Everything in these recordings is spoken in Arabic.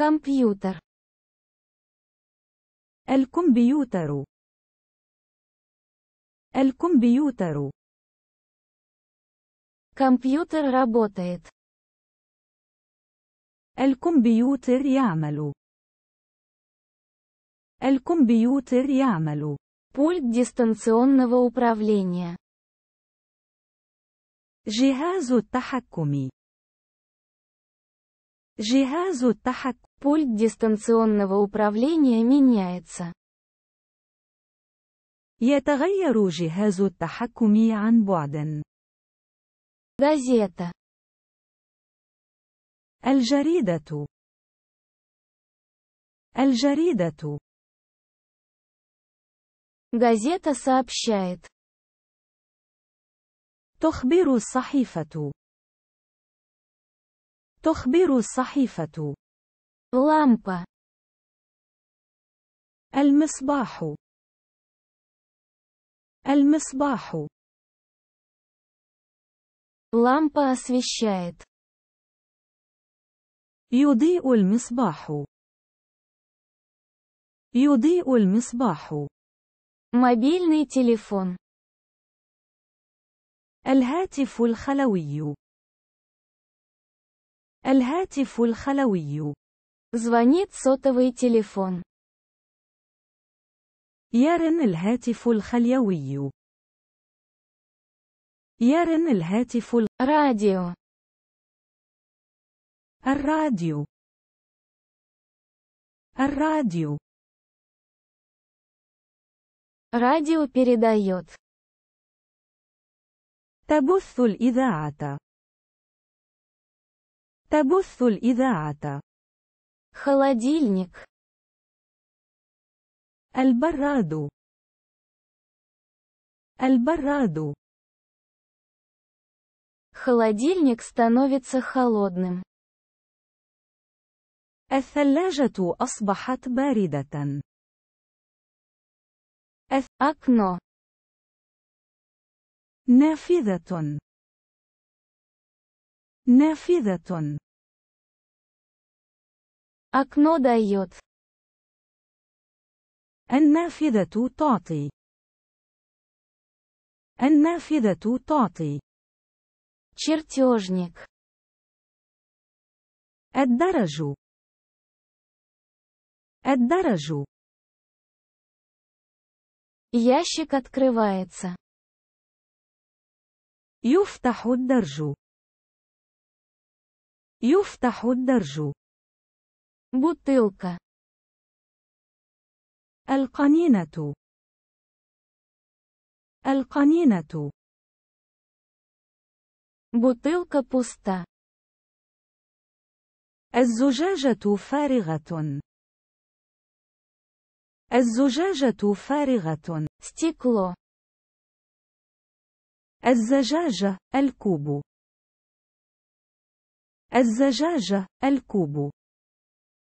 كمبيوتر الكمبيوتر الكمبيوتر كمبيوتر работает. الكمبيوتر يعمل. الكمبيوتر يعمل. Пульт дистанционного управления. جهاز التحكم. جهاز التحكم. Пульт дистанционного управления меняется. يتغير جهاز التحكم عن بعد. газета. الجريدة. الجريدة. Газета сообщает. تخبر الصحيفة. تخبر الصحيفة. لامبا المصباح المصباح لامبا освещает يضيء المصباح يضيء المصباح мобильный телефон الهاتف الخلوي الهاتف الخلوي Звонит сотовый телефон. يرن الهاتف الخليوي. يرن الهاتف الراديو. الراديو. الراديو. Радио передает. تبث الإذاعة. تبث الإذاعة холодильник Альбараду. Альбараду. холодильник становится холодным الثلاجة أصبحت باردة окно نافذة نافذة окно дает. النافذة تعطي. النافذة تعطي. чертежник. الدرج. الدرج. Ящик открывается. يفتح الدرج. يفتح الدرج. бутылка القنينة القنينة бутылка пуста الزجاجة فارغة الزجاجة فارغة ستيكلو الزجاجة الكوب الزجاجة الكوب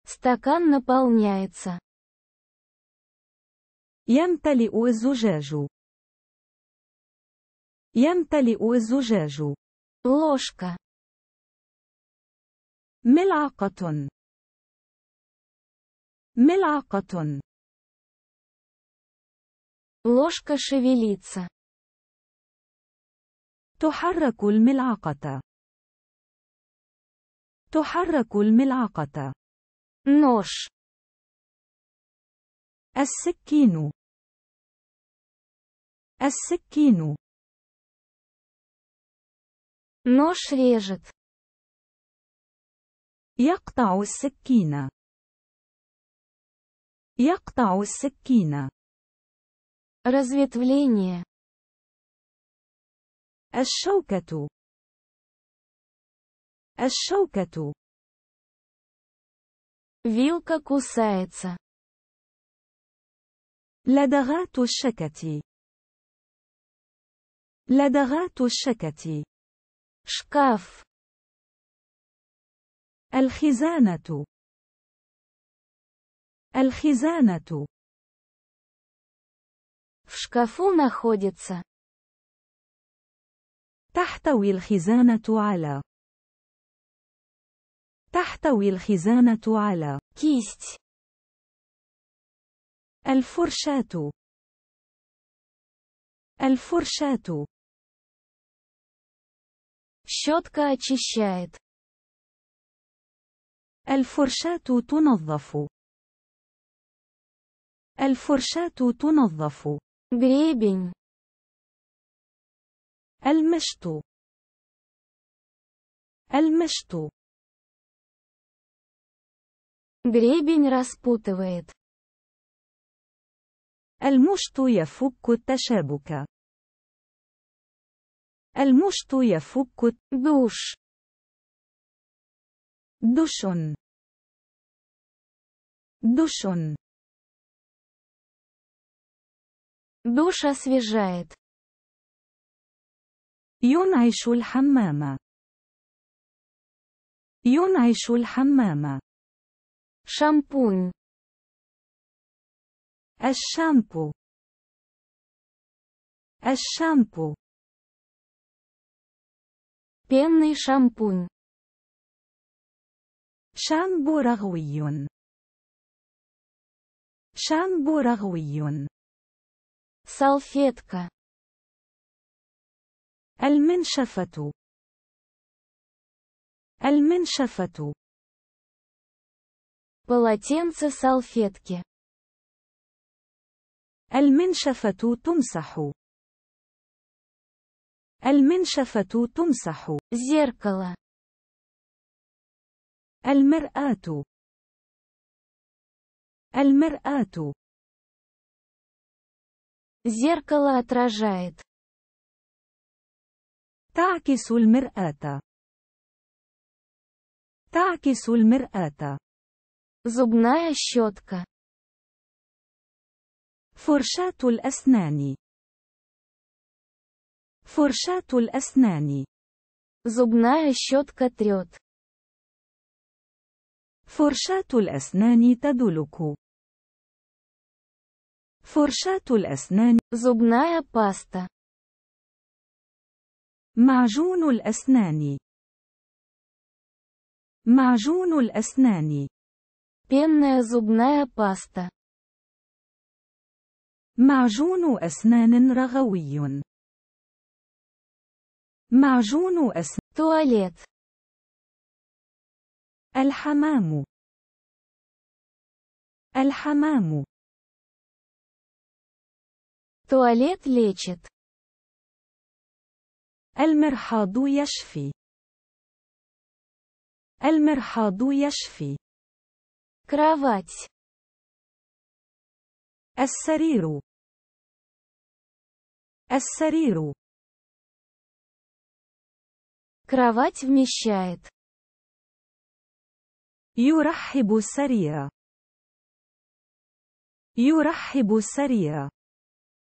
Стакан наполняется. يمتلئ الزجاج. يمتلئ الزجاج. ложка. ملعقة. ملعقة. Ложка шевелится. تحرك الملعقة. تحرك الملعقة. نوش السكين السكين Нож режет. يقطع السكين. يقطع السكين. Разветвление. الشوكة. الشوكة. Вилка кусается. لدغات الشكة. لدغات الشكة. شكاف. الخزانة. الخزانة. في شكافو находится. تحتوي الخزانة على تحتوي الخزانة على كيست الفرشاة الفرشاة щетка очищает الفرشاة تنظف الفرشاة تنظف гребень المشط المشط Гребень распутывает. المشط يفك التشابك. المشط يفك دوش دش دش душ освежает ينعش الحمام ينعش الحمام شامبون الشامبو الشامبو пенный شامبون شامبو رغوي شامبو رغوي سالفيتكا المنشفة المنشفة полотенце салфетки المنشفة تمسح المنشفة تمسح زيركلا. المرآة المرآة زيركلا отражает. تعكس المرآة. تعكس المرآة. Зубная щетка. فرشاة الأسنان. فرشاة الأسنان. Зубная щетка трет. فرشاة الأسنان تدلك. فرشاة الأسنان. Зубная паста. معجون الأسنان. معجون الأسنان. Пенная зубная паста. معجون أسنان رغوي. معجون أسنان. Туалет. الحمام. الحمام. Туалет лечит. المرحاض يشفي. المرحاض يشفي. кровать السرير السرير кровать вмещает يرحب السرير يرحب السرير